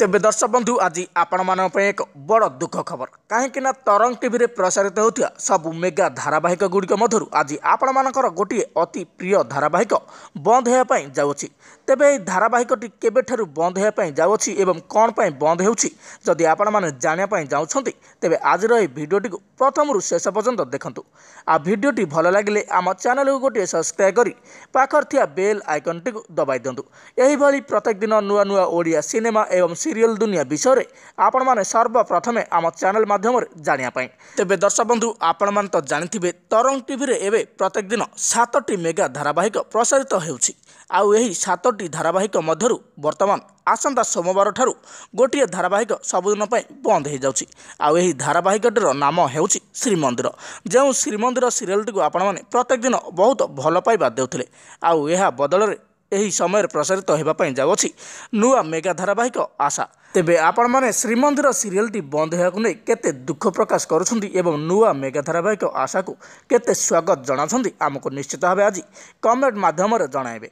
ᱛᱮᱵᱮ দর্শক বন্ধু আজি આપણ માન પે એક બડો દુખ ખબર કાહે કી ના તરંગ ટીવી રે પ્રસારીત હોતિયા સબ મેગા ધારાવાહિકા ગુડીક મધરુ আজি આપણ માન કોર ગોટી અતિ પ્રિય ધારાવાહિકા બંધ હે પઈ જાઉચી ᱛેબે આ ધારાવાહિકા ટી કેબે ઠરુ બંધ હે પઈ જાઉચી એવમ કોણ પઈ બંધ હેઉચી જોદી આપણ માન જાણયા પઈ જાઉછંતિ ᱛેબે આજરો આ વિડિયો ટી કો પ્રથમ રૂ શેષ પજંત દેખંતુ આ વિડિયો ટી ભલ લાગિલે આમ ચેનલ કો ગોટી સબસ્ક્રાઇબ કરી પાખરતિયા બેલ આઇકન ટી કો દબાઈ દંતુ એહી ભાળી પ્રતક દિન નુઆ નુઆ ઓડિયા સિનેમા એવમ ସିରିଏଲ୍ ଦୁନିଆ ବିଷୟରେ ଆପଣମାନେ ସର୍ବପ୍ରଥମେ ଆମ ଚ୍ୟାନେଲ୍ ମାଧ୍ୟମରେ ଜାଣିବା ପାଇଁ ତେବେ ଦର୍ଶକ ବନ୍ଧୁ ଆପଣମାନେ ତ ଜାଣିଥିବେ ତରଙ୍ଗ ଟିଭିରେ ଏବେ ପ୍ରତ୍ୟେକ ଦିନ ସାତଟି ମେଗା ଧାରାବାହିକ ପ୍ରସାରିତ ହେଉଛି ଆଉ ଏହି ସାତଟି ଧାରାବାହିକ ମଧ୍ୟରୁ ବର୍ତ୍ତମାନ ଆସନ୍ତା ସୋମବାରଠାରୁ ଗୋଟିଏ ଧାରାବାହିକ ସବୁଦିନ ପାଇଁ ବନ୍ଦ ହୋଇଯାଉଛି ଆଉ ଏହି ଧାରାବାହିକଟିର ନାମ ହେଉଛି ଶ୍ରୀମନ୍ଦିର ଯେଉଁ ଶ୍ରୀମନ୍ଦିର ସିରିଏଲ୍ଟିକୁ ଆପଣମାନେ ପ୍ରତ୍ୟେକ ଦିନ ବହୁତ ଭଲ ପାଇବା ଦେଉଥିଲେ ଆଉ ଏହା ବଦଳରେ ଏହି ସମୟରେ ପ୍ରସାରିତ ହେବା ପାଇଁ ଯାଉଅଛି ନୂଆ ମେଗା ଧାରାବାହିକ ଆଶା ତେବେ ଆପଣମାନେ ଶ୍ରୀମନ୍ଦିର ସିରିଏଲ୍ଟି ବନ୍ଦ ହେବାକୁ ନେଇ କେତେ ଦୁଃଖ ପ୍ରକାଶ କରୁଛନ୍ତି ଏବଂ ନୂଆ ମେଗା ଧାରାବାହିକ ଆଶାକୁ କେତେ ସ୍ୱାଗତ ଜଣାଉଛନ୍ତି ଆମକୁ ନିଶ୍ଚିତ ଭାବେ ଆଜି କମେଣ୍ଟ ମାଧ୍ୟମରେ ଜଣାଇବେ